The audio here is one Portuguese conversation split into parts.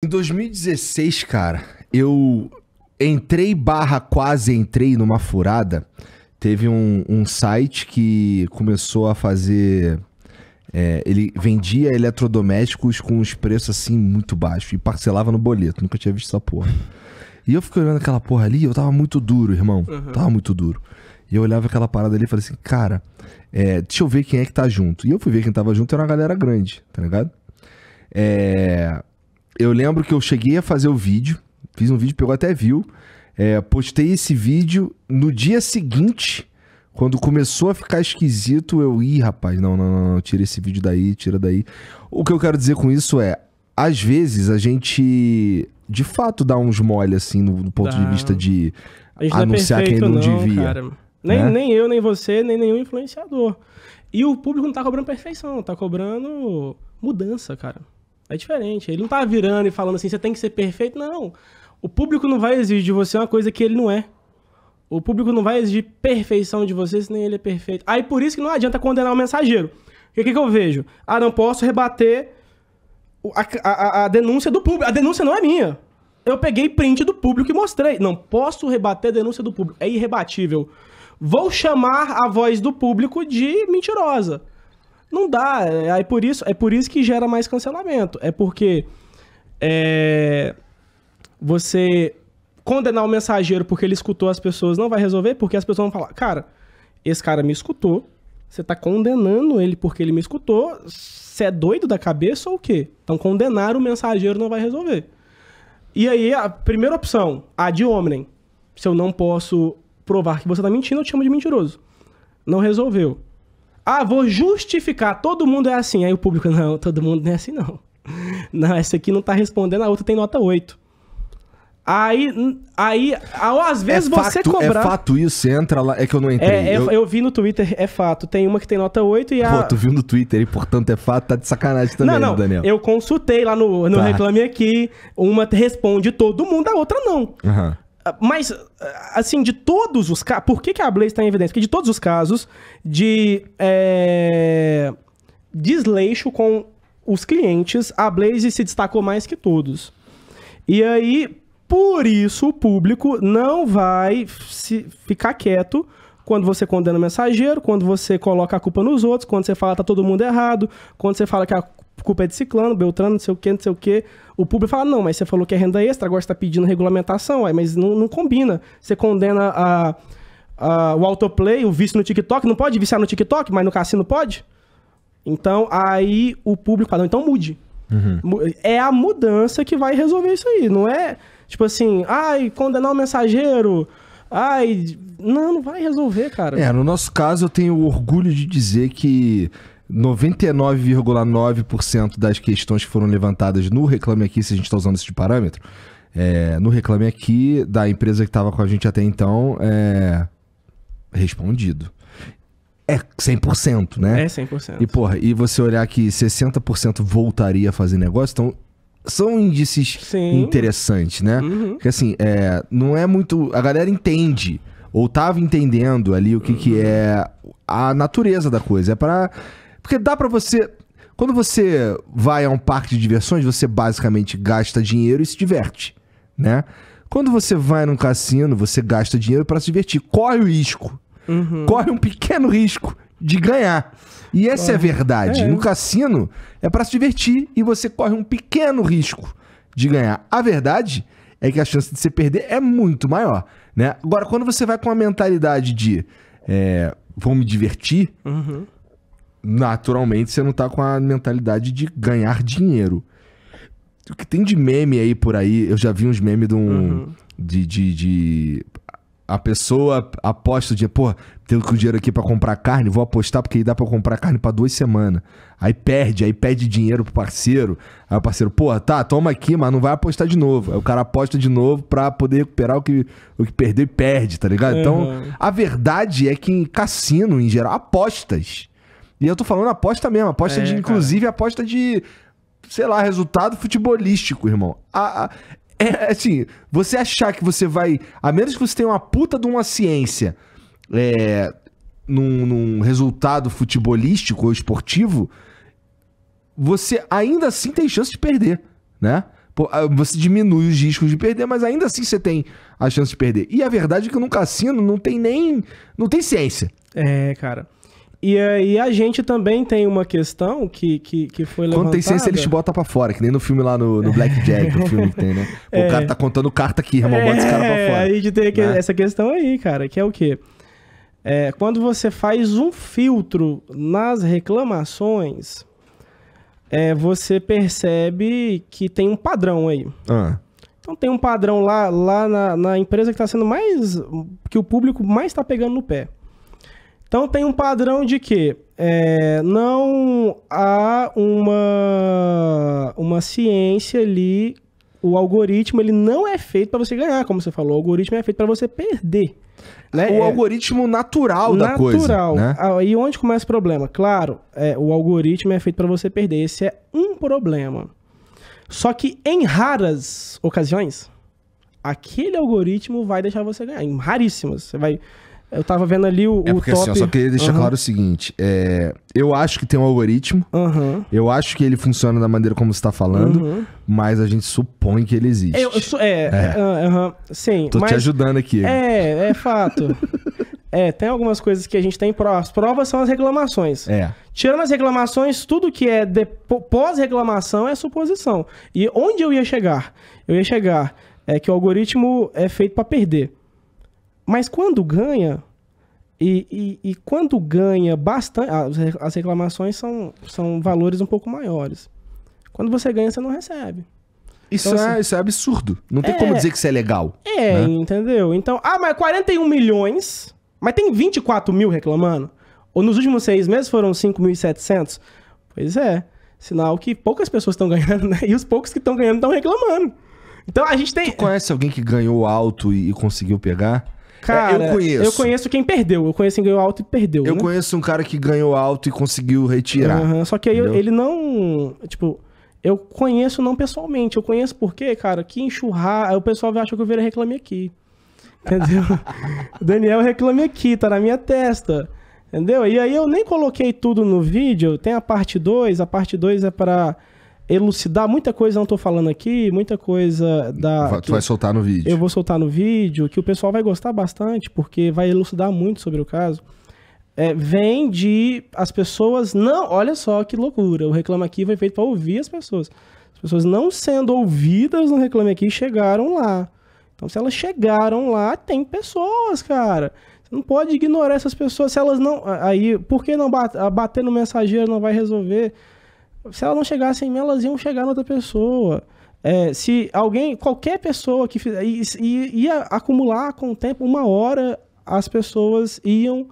Em 2016, cara, eu entrei barra quase entrei numa furada. Teve um, um site que começou a fazer. É, ele vendia eletrodomésticos com os preços assim muito baixos e parcelava no boleto. Nunca tinha visto essa porra. E eu fiquei olhando aquela porra ali, eu tava muito duro, irmão. Uhum. Tava muito duro. E eu olhava aquela parada ali e falei assim, cara, é, deixa eu ver quem é que tá junto. E eu fui ver quem tava junto, era uma galera grande, tá ligado? É, eu lembro que eu cheguei a fazer o vídeo, fiz um vídeo, pegou até view. É, postei esse vídeo no dia seguinte, quando começou a ficar esquisito, eu, ia, rapaz, não, não, não, não, tira esse vídeo daí, tira daí. O que eu quero dizer com isso é, às vezes a gente de fato dá uns mole assim no, no ponto dá. de vista de é anunciar é quem não, não devia. Cara. Né? Nem, né? nem eu, nem você, nem nenhum influenciador. E o público não tá cobrando perfeição, tá cobrando mudança, cara. É diferente. Ele não tá virando e falando assim, você tem que ser perfeito. Não. O público não vai exigir de você uma coisa que ele não é. O público não vai exigir perfeição de você se nem ele é perfeito. Aí por isso que não adianta condenar o mensageiro. Porque o que, que eu vejo? Ah, não posso rebater a, a, a denúncia do público. A denúncia não é minha. Eu peguei print do público e mostrei. Não posso rebater a denúncia do público. É irrebatível. Vou chamar a voz do público de mentirosa. Não dá. é por isso, é por isso que gera mais cancelamento. É porque é, você condenar o mensageiro porque ele escutou as pessoas não vai resolver, porque as pessoas vão falar, cara, esse cara me escutou, você tá condenando ele porque ele me escutou, você é doido da cabeça ou o quê? Então condenar o mensageiro não vai resolver. E aí, a primeira opção, a de homem. Se eu não posso provar que você tá mentindo, eu te chamo de mentiroso. Não resolveu. Ah, vou justificar. Todo mundo é assim. Aí o público, não, todo mundo não é assim, não. Não, essa aqui não tá respondendo, a outra tem nota 8. Aí, aí às é vezes é você fato, é cobrar. É fato isso, entra lá. É que eu não entrei. É, é, eu... eu... vi no Twitter, é fato. Tem uma que tem nota 8 e a. Pô, tu viu no Twitter e, portanto, é fato, tá de sacanagem também, não, né, não. Daniel. Eu consultei lá no, no tá. Reclame Aqui. Uma responde todo mundo, a outra não. Uhum. Mas, assim, de todos os casos. Por que, que a Blaze está em evidência? Porque de todos os casos de é, desleixo com os clientes, a Blaze se destacou mais que todos. E aí, por isso, o público não vai se ficar quieto quando você condena o mensageiro, quando você coloca a culpa nos outros, quando você fala que tá todo mundo errado, quando você fala que a culpa é de ciclano, Beltrano, não sei o que, não sei o que. O público fala, não, mas você falou que é renda extra, agora você tá pedindo regulamentação, aí, mas não, não combina. Você condena a, a, o autoplay, o vício no TikTok, não pode viciar no TikTok, mas no cassino pode? Então, aí o público fala, então mude. Uhum. É a mudança que vai resolver isso aí, não é tipo assim, ai, condenar o mensageiro, ai, não, não vai resolver, cara. É, no nosso caso eu tenho orgulho de dizer que 99,9% das questões que foram levantadas no Reclame Aqui, se a gente está usando esse parâmetro, é, no Reclame Aqui, da empresa que estava com a gente até então, é respondido. É 100%, né? É 100%. E, porra, e você olhar que 60% voltaria a fazer negócio, então são índices Sim. interessantes, né? Uhum. Porque assim, é, não é muito. A galera entende, ou tava entendendo ali o que, uhum. que é a natureza da coisa. É para porque dá para você. Quando você vai a um parque de diversões, você basicamente gasta dinheiro e se diverte, né? Quando você vai num cassino, você gasta dinheiro para se divertir. Corre o risco. Uhum. Corre um pequeno risco de ganhar. E essa corre. é a verdade. É. é. No cassino é para se divertir e você corre um pequeno risco de ganhar. A verdade é que a chance de você perder é muito maior, né? Agora, quando você vai com a mentalidade de é, vou me divertir, uhum naturalmente você não tá com a mentalidade de ganhar dinheiro. O que tem de meme aí por aí, eu já vi uns memes de um. Uhum. De, de, de, A pessoa aposta o dia, pô, tenho que o dinheiro aqui para comprar carne, vou apostar porque aí dá para comprar carne para duas semanas. Aí perde, aí pede dinheiro pro parceiro. Aí o parceiro, pô, tá, toma aqui, mas não vai apostar de novo. Aí o cara aposta de novo pra poder recuperar o que, o que perdeu e perde, tá ligado? Então, uhum. Então, a verdade é que em cassino, em geral, apostas e eu tô falando aposta mesmo, aposta é, de, inclusive, cara. aposta de, sei lá, resultado futebolístico, irmão. A, a, é, é assim, você achar que você vai. A menos que você tenha uma puta de uma ciência é, num, num resultado futebolístico ou esportivo, você ainda assim tem chance de perder, né? Você diminui os riscos de perder, mas ainda assim você tem a chance de perder. E a verdade é que no cassino não tem nem. não tem ciência. É, cara. E, é, e a gente também tem uma questão que, que, que foi levantada... Quando tem ciência, eles te botam pra fora, que nem no filme lá no, no Black Jack, o filme que tem, né? É. O cara tá contando carta aqui, irmão, é. bota esse cara pra é, fora. Aí de ter né? essa questão aí, cara, que é o quê? É, quando você faz um filtro nas reclamações, é, você percebe que tem um padrão aí. Ah. Então tem um padrão lá, lá na, na empresa que está sendo mais. que o público mais está pegando no pé. Então tem um padrão de que é, não há uma, uma ciência ali, o algoritmo ele não é feito para você ganhar, como você falou, o algoritmo é feito para você perder. Né? O é, algoritmo natural, natural da coisa. Natural. Né? Ah, onde começa o problema? Claro, é, o algoritmo é feito para você perder. Esse é um problema. Só que em raras ocasiões, aquele algoritmo vai deixar você ganhar. Em raríssimas. Você vai eu tava vendo ali o, é porque, o assim, top... Assim, eu só queria deixar uhum. claro o seguinte. É, eu acho que tem um algoritmo. Uhum. Eu acho que ele funciona da maneira como você tá falando. Uhum. Mas a gente supõe que ele existe. Eu, eu, é, é. é sim. Tô mas... te ajudando aqui. É, é fato. é, tem algumas coisas que a gente tem provas. Provas são as reclamações. É. Tirando as reclamações, tudo que é pós-reclamação é suposição. E onde eu ia chegar? Eu ia chegar é que o algoritmo é feito para perder. Mas quando ganha, e, e, e quando ganha bastante. Ah, as reclamações são, são valores um pouco maiores. Quando você ganha, você não recebe. Isso, então, é, assim, isso é absurdo. Não tem é, como dizer que isso é legal. É, né? entendeu? Então, ah, mas 41 milhões, mas tem 24 mil reclamando? Ou nos últimos seis meses foram 5.700? Pois é. Sinal que poucas pessoas estão ganhando, né? E os poucos que estão ganhando estão reclamando. Então a gente tem. Tu conhece alguém que ganhou alto e, e conseguiu pegar? É, cara, eu conheço. Eu conheço quem perdeu. Eu conheço quem ganhou alto e perdeu. Eu né? conheço um cara que ganhou alto e conseguiu retirar. Uhum, só que aí ele não. Tipo, eu conheço não pessoalmente. Eu conheço porque, cara, que enxurrar. Aí o pessoal acha que eu virei reclame aqui. Entendeu? Daniel reclame aqui, tá na minha testa. Entendeu? E aí eu nem coloquei tudo no vídeo. Tem a parte 2. A parte 2 é para elucidar muita coisa, não tô falando aqui, muita coisa da. Vai, tu vai soltar no vídeo. Eu vou soltar no vídeo, que o pessoal vai gostar bastante, porque vai elucidar muito sobre o caso. É, vem de as pessoas não. Olha só que loucura. O reclame Aqui foi feito para ouvir as pessoas. As pessoas não sendo ouvidas no Reclame Aqui chegaram lá. Então, se elas chegaram lá, tem pessoas, cara. Você não pode ignorar essas pessoas. Se elas não. Aí, por que não bater no mensageiro não vai resolver? se ela não chegasse em mim, elas iam chegar na outra pessoa. É, se alguém, qualquer pessoa que fizesse, e, ia acumular com o tempo, uma hora as pessoas iam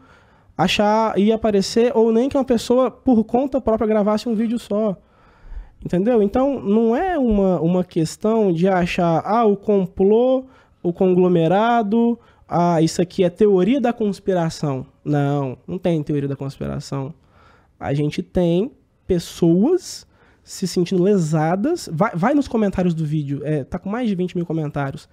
achar, ia aparecer, ou nem que uma pessoa por conta própria gravasse um vídeo só. Entendeu? Então, não é uma, uma questão de achar, ah, o complô, o conglomerado, ah, isso aqui é teoria da conspiração. Não, não tem teoria da conspiração. A gente tem pessoas se sentindo lesadas. Vai, vai nos comentários do vídeo, é, tá com mais de 20 mil comentários.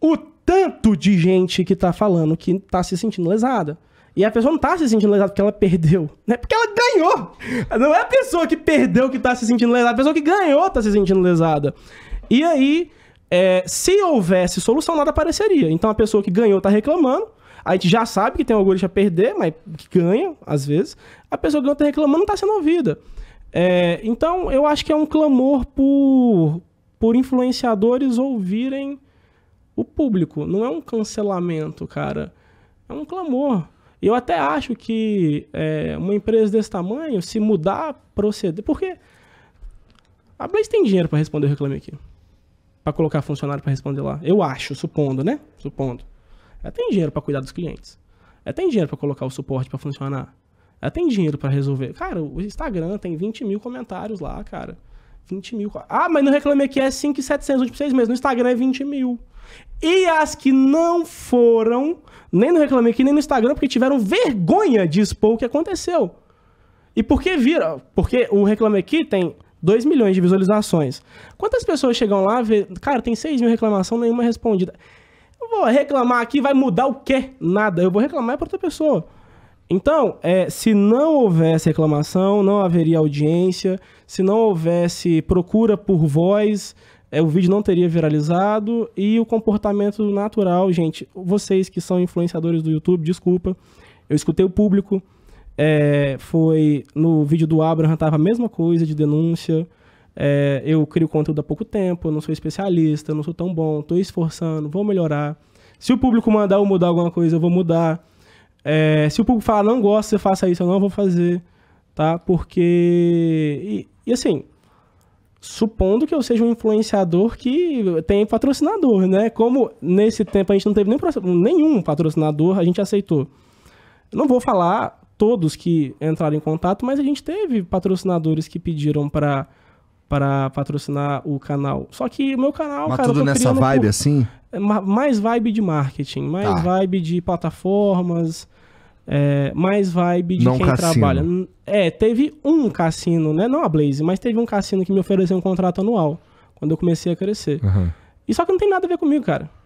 O tanto de gente que tá falando que tá se sentindo lesada. E a pessoa não tá se sentindo lesada porque ela perdeu, né? Porque ela ganhou. Não é a pessoa que perdeu que tá se sentindo lesada, a pessoa que ganhou tá se sentindo lesada. E aí, é, se houvesse solução, nada apareceria. Então a pessoa que ganhou tá reclamando, a gente já sabe que tem um algoritmo a perder, mas que ganha, às vezes. A pessoa que ganhou tá reclamando não tá sendo ouvida. É, então, eu acho que é um clamor por, por influenciadores ouvirem o público. Não é um cancelamento, cara. É um clamor. Eu até acho que é, uma empresa desse tamanho, se mudar proceder. Porque a Blaze tem dinheiro para responder o Reclame Aqui. Para colocar funcionário para responder lá. Eu acho, supondo, né? Supondo. Ela tem dinheiro para cuidar dos clientes. Ela tem dinheiro para colocar o suporte para funcionar. Ela tem dinheiro para resolver. Cara, o Instagram tem 20 mil comentários lá, cara. 20 mil. Ah, mas no Reclame Aqui é 5,700 por seis meses. No Instagram é 20 mil. E as que não foram, nem no Reclame Aqui, nem no Instagram, porque tiveram vergonha de expor o que aconteceu. E por que vira? Porque o Reclame Aqui tem 2 milhões de visualizações. Quantas pessoas chegam lá e vê, cara, tem 6 mil reclamação, nenhuma respondida. Eu vou reclamar aqui, vai mudar o quê? Nada. Eu vou reclamar é para outra pessoa. Então, é, se não houvesse reclamação, não haveria audiência, se não houvesse procura por voz, é, o vídeo não teria viralizado e o comportamento natural, gente, vocês que são influenciadores do YouTube, desculpa, eu escutei o público, é, foi no vídeo do Abraham, tava a mesma coisa de denúncia, é, eu crio conteúdo há pouco tempo, não sou especialista, não sou tão bom, estou esforçando, vou melhorar. Se o público mandar eu mudar alguma coisa, eu vou mudar. É, se o público falar, não gosta você faça isso, eu não vou fazer, tá? Porque. E, e assim, supondo que eu seja um influenciador que tem patrocinador, né? Como nesse tempo a gente não teve nenhum patrocinador, a gente aceitou. Não vou falar todos que entraram em contato, mas a gente teve patrocinadores que pediram para para patrocinar o canal. Só que o meu canal, Mas cara, tudo nessa vibe por... assim? É, mais vibe de marketing, mais tá. vibe de plataformas, é, mais vibe de Não quem cassino. trabalha. É, teve um cassino, né? Não a Blaze, mas teve um cassino que me ofereceu um contrato anual quando eu comecei a crescer. Uhum. E só que não tem nada a ver comigo, cara.